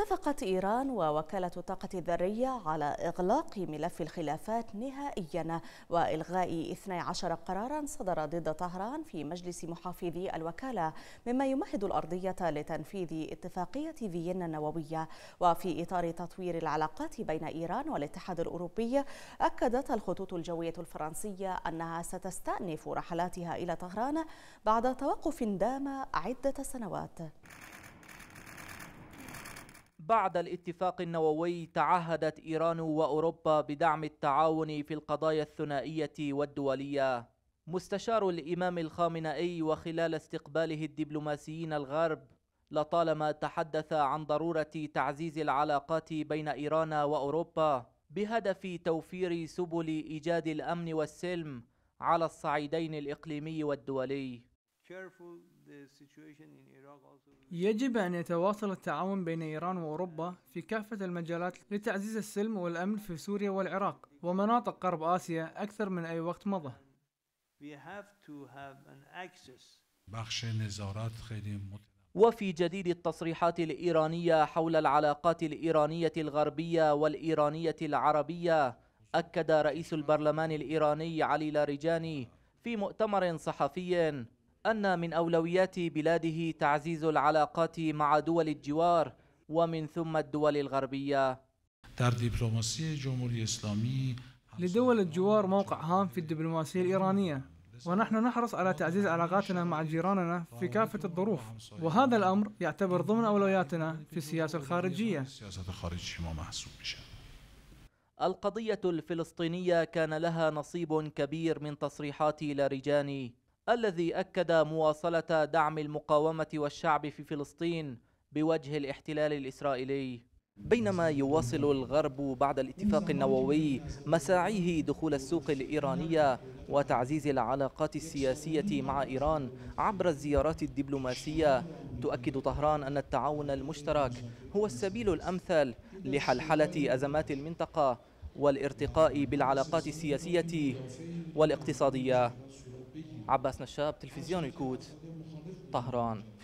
اتفقت إيران ووكالة الطاقة الذرية على إغلاق ملف الخلافات نهائيا وإلغاء 12 قرارا صدر ضد طهران في مجلس محافظي الوكالة مما يمهد الأرضية لتنفيذ اتفاقية فيينا النووية وفي إطار تطوير العلاقات بين إيران والاتحاد الأوروبي أكدت الخطوط الجوية الفرنسية أنها ستستأنف رحلاتها إلى طهران بعد توقف دام عدة سنوات بعد الاتفاق النووي تعهدت إيران وأوروبا بدعم التعاون في القضايا الثنائية والدولية مستشار الإمام الخامنئي وخلال استقباله الدبلوماسيين الغرب لطالما تحدث عن ضرورة تعزيز العلاقات بين إيران وأوروبا بهدف توفير سبل إيجاد الأمن والسلم على الصعيدين الإقليمي والدولي يجب أن يتواصل التعاون بين إيران وأوروبا في كافة المجالات لتعزيز السلم والأمن في سوريا والعراق ومناطق غرب آسيا أكثر من أي وقت مضى. وفي جديد التصريحات الإيرانية حول العلاقات الإيرانية الغربية والإيرانية العربية أكد رئيس البرلمان الإيراني علي لارجاني في مؤتمر صحفي أن من أولويات بلاده تعزيز العلاقات مع دول الجوار ومن ثم الدول الغربية جمهورية إسلامية لدول الجوار موقع هام في الدبلوماسية الإيرانية ونحن نحرص على تعزيز علاقاتنا مع جيراننا في كافة الظروف وهذا الأمر يعتبر ضمن أولوياتنا في السياسة الخارجية القضية الفلسطينية كان لها نصيب كبير من تصريحات لاريجاني الذي أكد مواصلة دعم المقاومة والشعب في فلسطين بوجه الاحتلال الإسرائيلي بينما يواصل الغرب بعد الاتفاق النووي مساعيه دخول السوق الإيرانية وتعزيز العلاقات السياسية مع إيران عبر الزيارات الدبلوماسية تؤكد طهران أن التعاون المشترك هو السبيل الأمثل لحلحلة أزمات المنطقة والارتقاء بالعلاقات السياسية والاقتصادية عباس نشاب تلفزيون الكوت طهران